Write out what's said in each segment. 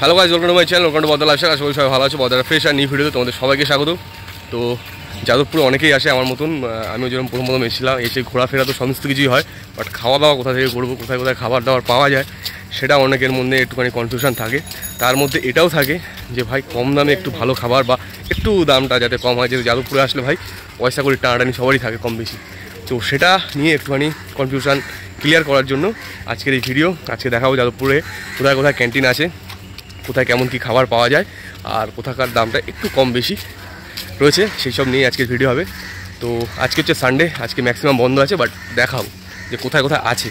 hello guys welcome to my channel welcome to বদল আসে সবাই সবাই ভালো আছে বদলা ফ্রেশ আর নিউ ভিডিওতে তোমাদের সবাইকে স্বাগত তো যাদবপুরে অনেকেই আসে আমার মতন আমি যেরকম প্রথম প্রথম এসেছিলাম এসে ঘোরাফেরা তো সমস্ত কিছুই হয় বাট খাওয়া দাওয়া কোথা থেকে করবো কোথায় কোথায় খাবার দাবার পাওয়া যায় সেটা অনেকের মধ্যে একটুখানি কনফিউশন থাকে তার মধ্যে এটাও থাকে যে ভাই কম দামে একটু ভালো খাবার বা একটু দামটা যাতে কম হয় যেহেতু যাদবপুরে আসলে ভাই পয়সা করি টানাটানি সবারই থাকে কম বেশি তো সেটা নিয়ে একটুখানি কনফিউশন ক্লিয়ার করার জন্য আজকের এই ভিডিও আজকে দেখাবো যাদবপুরে কোথায় কোথায় ক্যান্টিন আছে কোথায় কেমন কি খাবার পাওয়া যায় আর কোথাকার দামটা একটু কম বেশি রয়েছে সেই সব নিয়ে আজকের ভিডিও হবে তো আজকে হচ্ছে সানডে আজকে ম্যাক্সিমাম বন্ধ আছে বাট দেখাও যে কোথায় কোথায় আছে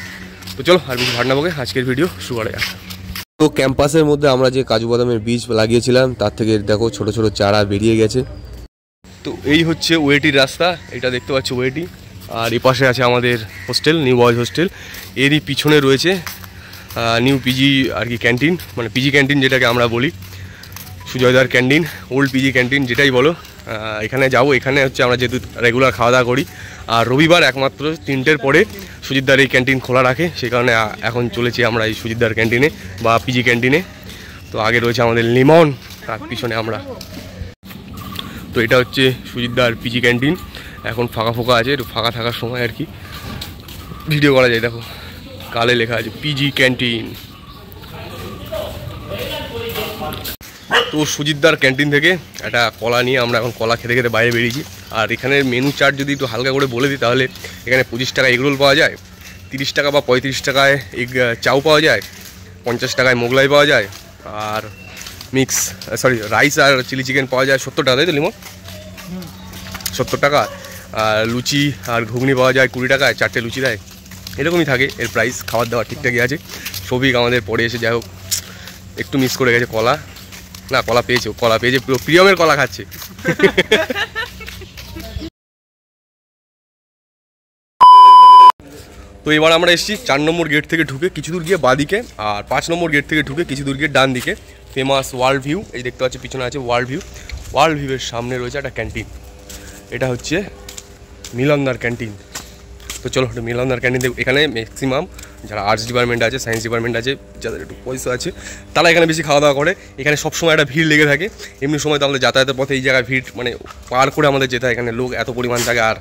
তো চলো আর বেশি ভাটনাবোকে আজকের ভিডিও শুরু করা যাক তো ক্যাম্পাসের মধ্যে আমরা যে কাজু বাদামের বীজ লাগিয়েছিলাম তার থেকে দেখো ছোট ছোট চারা বেরিয়ে গেছে তো এই হচ্ছে ওয়েটির রাস্তা এটা দেখতে পাচ্ছি ওয়েটি আর এ পাশে আছে আমাদের হোস্টেল নিউ বয়েজ হোস্টেল এরই পিছনে রয়েছে নিউ পিজি আর কি ক্যান্টিন মানে পিজি ক্যান্টিন যেটাকে আমরা বলি সুজয়দার ক্যান্টিন ওল্ড পিজি ক্যান্টিন যেটাই বলো এখানে যাবো এখানে হচ্ছে আমরা যেহেতু রেগুলার খাওয়া দাওয়া করি আর রবিবার একমাত্র তিনটের পরে সুজিদ্দার এই ক্যান্টিন খোলা রাখে সেই কারণে এখন চলেছি আমরা এই সুজিদ্দার ক্যান্টিনে বা পিজি ক্যান্টিনে তো আগে রয়েছে আমাদের লিমন তার পিছনে আমরা তো এটা হচ্ছে সুজিদ্দার পিজি ক্যান্টিন এখন ফাঁকা ফোঁকা আছে একটু ফাঁকা থাকার সময় আর কি ভিডিও করা যায় দেখো কালে লেখা আছে পিজি ক্যান্টিন তো সুজিদ্দার ক্যান্টিন থেকে একটা কলা নিয়ে আমরা এখন কলা খেতে খেতে বাইরে বেরিয়েছি আর এখানের মেনু চার্ট যদি একটু হালকা করে বলে দিই তাহলে এখানে পঁচিশ টাকা এগরোল পাওয়া যায় তিরিশ টাকা বা পঁয়ত্রিশ টাকায় এগ চাউ পাওয়া যায় পঞ্চাশ টাকায় মোগলাই পাওয়া যায় আর মিক্স সরি রাইস আর চিলি চিকেন পাওয়া যায় সত্তর টাকা তাই তো সত্তর টাকা আর লুচি আর ঘুগনি পাওয়া যায় কুড়ি টাকায় চারটে লুচি দেয় এরকমই থাকে এর প্রাইস খাবার দাবার ঠিকঠাকই আছে সবই আমাদের পরে এসে যাই হোক একটু মিস করে গেছে কলা না কলা পেয়েছে কলা পেয়েছে পুরো প্রিয়মের কলা খাচ্ছে তো এবার আমরা এসেছি চার নম্বর গেট থেকে ঢুকে কিছু দূর গিয়ে বাঁদিকে আর পাঁচ নম্বর গেট থেকে ঢুকে কিছু দূর গিয়ে ডান দিকে ফেমাস ওয়ার্ল্ড ভিউ এই দেখতে পাচ্ছি পিছনে আছে ওয়ার্ল্ড ভিউ ওয়ার্ল্ড ভিউয়ের সামনে রয়েছে একটা ক্যান্টিন এটা হচ্ছে মিলনদার ক্যান্টিন তো চলো একটা মিলানোর ক্যান্টিন এখানে ম্যাক্সিমাম যারা আর্টস ডিপার্টমেন্ট আছে সায়েন্স ডিপার্টমেন্ট আছে যাদের একটু পয়সা আছে তারা এখানে বেশি খাওয়া দাওয়া করে এখানে সবসময় একটা ভিড় লেগে থাকে এমনি সময় তাহলে যাতায়াতের পথে এই জায়গায় ভিড় মানে পার করে আমাদের যেতে হয় এখানে লোক এত পরিমাণ থাকে আর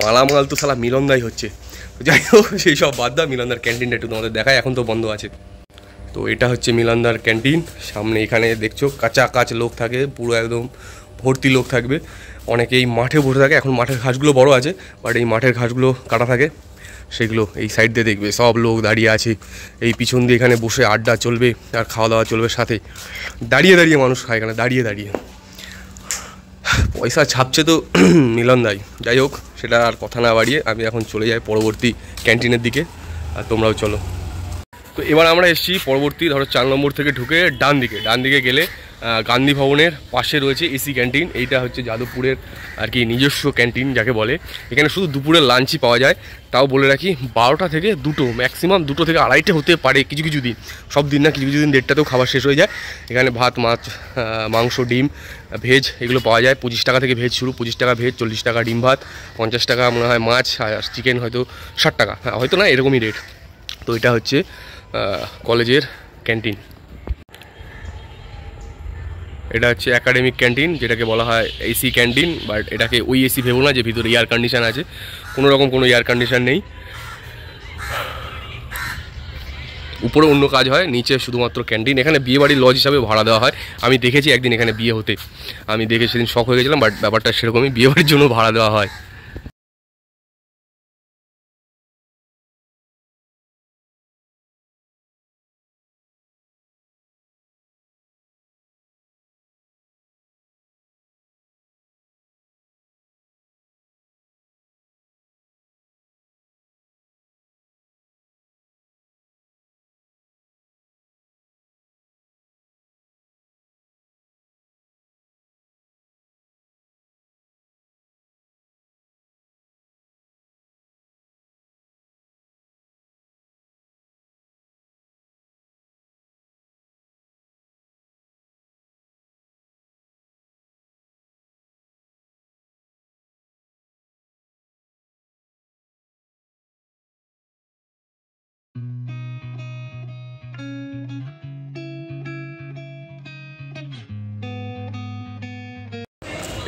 মালামাল তো সালা মিলনদাই হচ্ছে যাই হোক সেই সব বাদ দা মিলানদার ক্যান্টিনটা একটু তোমাদের দেখায় এখন তো বন্ধ আছে তো এটা হচ্ছে মিলানদার ক্যান্টিন সামনে এখানে দেখছো কাঁচা কাঁচ লোক থাকে পুরো একদম ভর্তি লোক থাকবে অনেকে এই মাঠে বসে থাকে এখন মাঠের ঘাসগুলো বড় আছে বাট এই মাঠের ঘাসগুলো কাটা থাকে সেগুলো এই সাইড দিয়ে দেখবে সব লোক দাঁড়িয়ে আছে এই পিছন দিয়ে এখানে বসে আড্ডা চলবে আর খাওয়া দাওয়া চলবে সাথে দাঁড়িয়ে দাঁড়িয়ে মানুষ খায় এখানে দাঁড়িয়ে দাঁড়িয়ে পয়সা ছাপছে তো মিলন দাই যাই হোক সেটা আর কথা না বাড়িয়ে আমি এখন চলে যাই পরবর্তী ক্যান্টিনের দিকে আর তোমরাও চলো তো এবার আমরা এসেছি পরবর্তী ধরো চার নম্বর থেকে ঢুকে ডান দিকে ডান দিকে গেলে গান্ধী ভবনের পাশে রয়েছে এসি ক্যান্টিন এইটা হচ্ছে যাদবপুরের আর কি নিজস্ব ক্যান্টিন যাকে বলে এখানে শুধু দুপুরের লাঞ্চই পাওয়া যায় তাও বলে রাখি বারোটা থেকে দুটো ম্যাক্সিমাম দুটো থেকে আড়াইটে হতে পারে কিছু কিছু দিন সব দিন না কিছু কিছু দিন দেড়টাতেও খাবার শেষ হয়ে যায় এখানে ভাত মাছ মাংস ডিম ভেজ এগুলো পাওয়া যায় পঁচিশ টাকা থেকে ভেজ শুরু পঁচিশ টাকা ভেজ চল্লিশ টাকা ডিম ভাত পঞ্চাশ টাকা মনে হয় মাছ আর চিকেন হয়তো ষাট টাকা হ্যাঁ হয়তো না এরকমই রেট তো এটা হচ্ছে কলেজের ক্যান্টিন এটা হচ্ছে একাডেমিক ক্যান্টিন যেটাকে বলা হয় এসি ক্যান্টিন বাট এটাকে ওই এসি ভেবো না যে ভিতরে এয়ার কন্ডিশান আছে কোনো রকম কোনো এয়ার কন্ডিশান নেই উপরে অন্য কাজ হয় নিচে শুধুমাত্র ক্যান্টিন এখানে বিয়েবাড়ির লজ হিসাবে ভাড়া দেওয়া হয় আমি দেখেছি একদিন এখানে বিয়ে হতে আমি দেখে সেদিন শখ হয়ে গেছিলাম বাট ব্যাপারটা সেরকমই বিয়েবাড়ির জন্য ভাড়া দেওয়া হয়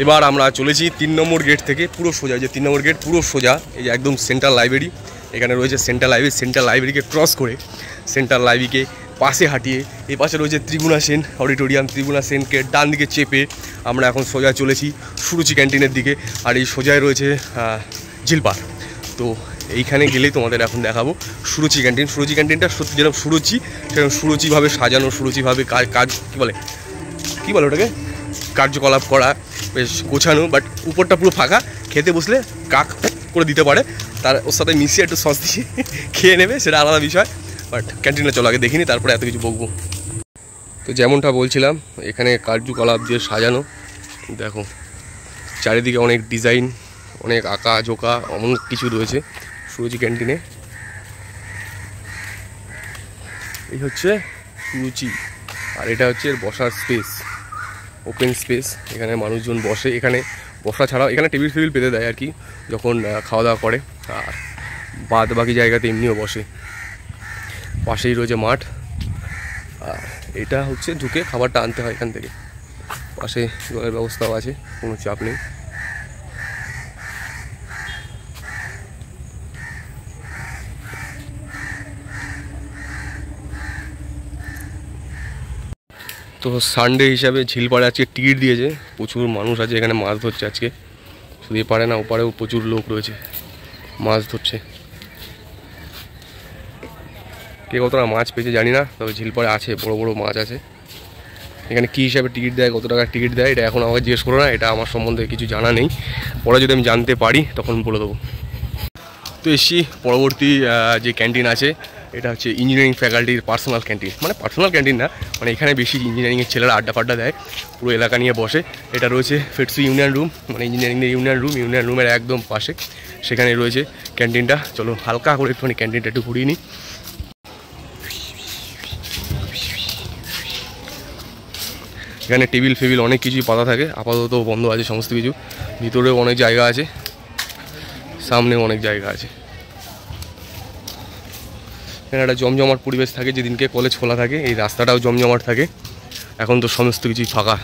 এবার আমরা চলেছি তিন নম্বর গেট থেকে পুরো সোজা যে তিন নম্বর গেট পুরো সোজা এই একদম সেন্ট্রাল লাইব্রেরি এখানে রয়েছে সেন্ট্রাল লাইব্রেরি সেন্ট্রাল লাইব্রেরিকে ক্রস করে সেন্ট্রাল লাইব্রেরিকে পাশে হাঁটিয়ে এই পাশে রয়েছে ত্রিগুণা সেন অডিটোরিয়াম ত্রিগুণা সেনকে ডান দিকে চেপে আমরা এখন সোজা চলেছি সুরুচি ক্যান্টিনের দিকে আর এই সোজায় রয়েছে জিলপার তো এইখানে গেলেই তোমাদের এখন দেখাবো সুরুচি ক্যান্টিন সুরুচি ক্যান্টিনটা সত্যি যেরকম সুরুচি সেরকম সুরুচিভাবে সাজানো সুরুচিভাবে কাজ কাজ কী বলে কী বলে ওটাকে কার্যকলাপ করা বেশ গোছানো বাট উপরটা পুরো ফাঁকা খেতে বসলে কাক করে দিতে পারে তার ওর সাথে মিশিয়ে একটু সস দিয়ে খেয়ে নেবে সেটা আলাদা বিষয় বাট ক্যান্টিনে চলো আগে দেখিনি তারপরে এত কিছু বকবো তো যেমনটা বলছিলাম এখানে কার্যকলাপ দিয়ে সাজানো দেখো চারিদিকে অনেক ডিজাইন অনেক আঁকা ঝোঁকা অনেক কিছু রয়েছে সুরুচি ক্যান্টিনে এই হচ্ছে রুচি আর এটা হচ্ছে এর বসার স্পেস ওপেন স্পেস এখানে মানুষজন বসে এখানে বসা ছাড়াও এখানে টেবিল ফেবিল পেতে দেয় আর কি যখন খাওয়া দাওয়া করে আর বাদ বাকি জায়গাতে এমনিও বসে পাশেই রয়েছে মাঠ আর এটা হচ্ছে ঢুকে খাবারটা আনতে হয় এখান থেকে পাশে জলের ব্যবস্থাও আছে কোনো চাপ নেই তো সানডে হিসাবে ঝিলপাড়ে আজকে টিকিট দিয়েছে প্রচুর মানুষ আছে এখানে মাছ ধরছে আজকে শুধু পারে না ওপারেও প্রচুর লোক রয়েছে মাছ ধরছে কে কতটা মাছ পেয়েছে জানি না তবে ঝিলপাড়ে আছে বড় বড় মাছ আছে এখানে কী হিসাবে টিকিট দেয় কত টাকার টিকিট দেয় এটা এখন আমাকে জিজ্ঞেস করো না এটা আমার সম্বন্ধে কিছু জানা নেই পরে যদি আমি জানতে পারি তখন বলে দেবো তো এসছি পরবর্তী যে ক্যান্টিন আছে এটা হচ্ছে ইঞ্জিনিয়ারিং ফ্যাকাল্টির পার্সোনাল ক্যান্টিন মানে পার্সোনাল ক্যান্টিন না মানে এখানে বেশি ইঞ্জিনিয়ারিংয়ের ছেলেরা আড্ডা ফাড্ডা দেয় পুরো এলাকা নিয়ে বসে এটা রয়েছে ফেটসু ইউনিয়ন রুম মানে ইঞ্জিনিয়ারিংয়ের ইউনিয়ন রুম ইউনিয়ন রুমের একদম পাশে সেখানে রয়েছে ক্যান্টিনটা চলো হালকা করে একটুখানি ক্যান্টিনটা একটু ঘুরিয়ে নিই এখানে টেবিল ফেবিল অনেক কিছুই পাতা থাকে আপাতত বন্ধ আছে সমস্ত কিছু ভিতরেও অনেক জায়গা আছে সামনে অনেক জায়গা আছে এখানে একটা জমজমাট পরিবেশ থাকে যেদিনকে কলেজ খোলা থাকে এই রাস্তাটাও জমজমাট থাকে এখন তো সমস্ত কিছুই ফাঁকা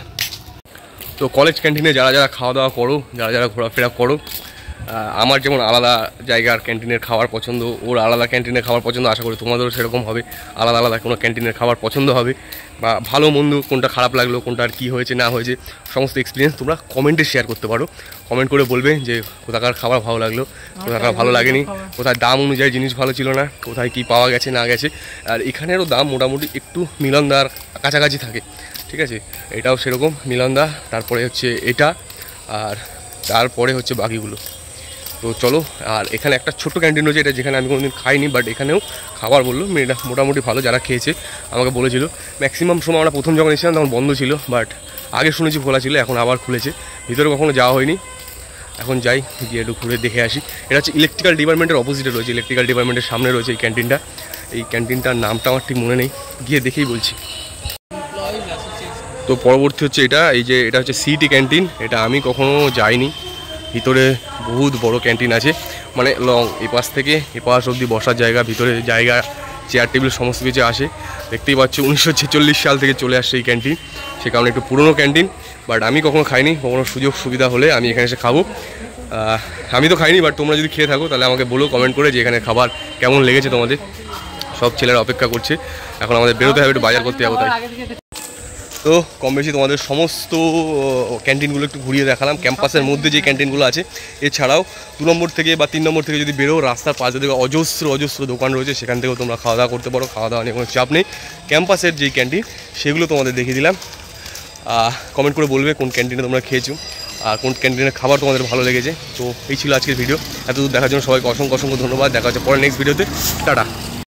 তো কলেজ ক্যান্টিনে যারা যারা খাওয়া দাওয়া করো যারা যারা ঘোরাফেরা করো আমার যেমন আলাদা জায়গার ক্যান্টিনের খাওয়ার পছন্দ ওর আলাদা ক্যান্টিনের খাবার পছন্দ আশা করি তোমাদেরও সেরকম হবে আলাদা আলাদা কোনো ক্যান্টিনের খাবার পছন্দ হবে বা ভালো মন্দ কোনটা খারাপ লাগলো আর কী হয়েছে না হয়েছে সমস্ত এক্সপিরিয়েন্স তোমরা কমেন্টে শেয়ার করতে পারো কমেন্ট করে বলবে যে কোথাকার খাবার ভালো লাগলো কোথাকার ভালো লাগেনি কোথায় দাম অনুযায়ী জিনিস ভালো ছিল না কোথায় কি পাওয়া গেছে না গেছে আর এখানেরও দাম মোটামুটি একটু মিলনদার কাছাকাছি থাকে ঠিক আছে এটাও সেরকম মিলনদা তারপরে হচ্ছে এটা আর তারপরে হচ্ছে বাকিগুলো তো চলো আর এখানে একটা ছোট্ট ক্যান্টিন রয়েছে এটা যেখানে আমি কোনোদিন খাইনি বাট এখানেও খাবার বললো মেয়েটা মানে মোটামুটি ভালো যারা খেয়েছে আমাকে বলেছিল ম্যাক্সিমাম সময় আমরা প্রথম যখন এসেছিলাম তখন বন্ধ ছিল বাট আগে শুনেছি খোলা ছিল এখন আবার খুলেছে ভিতরে কখনো যাওয়া হয়নি এখন যাই গিয়ে একটু ঘুরে দেখে আসি এটা হচ্ছে ইলেকট্রিক্যাল ডিপার্টমেন্টের অপোজিটে রয়েছে ইলেকট্রিক্যাল ডিপার্টমেন্টের সামনে রয়েছে এই ক্যান্টিনটা এই ক্যান্টিনটার নামটা আমার ঠিক মনে নেই গিয়ে দেখেই বলছি তো পরবর্তী হচ্ছে এটা এই যে এটা হচ্ছে সিটি ক্যান্টিন এটা আমি কখনো যাইনি ভিতরে বহুত বড় ক্যান্টিন আছে মানে লং এপাশ থেকে এপাশ অবধি বসার জায়গা ভিতরে জায়গা চেয়ার টেবিল সমস্ত কিছু আসে দেখতেই পাচ্ছি উনিশশো সাল থেকে চলে আসছে এই ক্যান্টিন সে কারণে একটু পুরনো ক্যান্টিন বাট আমি কখনো খাইনি কখনো সুযোগ সুবিধা হলে আমি এখানে এসে খাবো আমি তো খাইনি বাট তোমরা যদি খেয়ে থাকো তাহলে আমাকে বলো কমেন্ট করে যে এখানে খাবার কেমন লেগেছে তোমাদের সব ছেলেরা অপেক্ষা করছে এখন আমাদের বেরোতে হবে একটু বাজার করতে যাবো তাই তো কম বেশি তোমাদের সমস্ত ক্যান্টিনগুলো একটু ঘুরিয়ে দেখালাম ক্যাম্পাসের মধ্যে যে ক্যান্টিনগুলো আছে এছাড়াও দু নম্বর থেকে বা তিন নম্বর থেকে যদি বেরো রাস্তার পাশে থেকে অজস্র অজস্র দোকান রয়েছে সেখান থেকেও তোমরা খাওয়া দাওয়া করতে পারো খাওয়া দাওয়া নিয়ে কোনো চাপ নেই ক্যাম্পাসের যে ক্যান্টিন সেগুলো তোমাদের দেখিয়ে দিলাম কমেন্ট করে বলবে কোন ক্যান্টিনে তোমরা খেয়েছো আর কোন ক্যান্টিনের খাবার তোমাদের ভালো লেগেছে তো এই ছিল আজকের ভিডিও এত দেখার জন্য সবাইকে অসংখ্য অসংখ্য ধন্যবাদ দেখা হচ্ছে পরে নেক্সট ভিডিওতে টাটা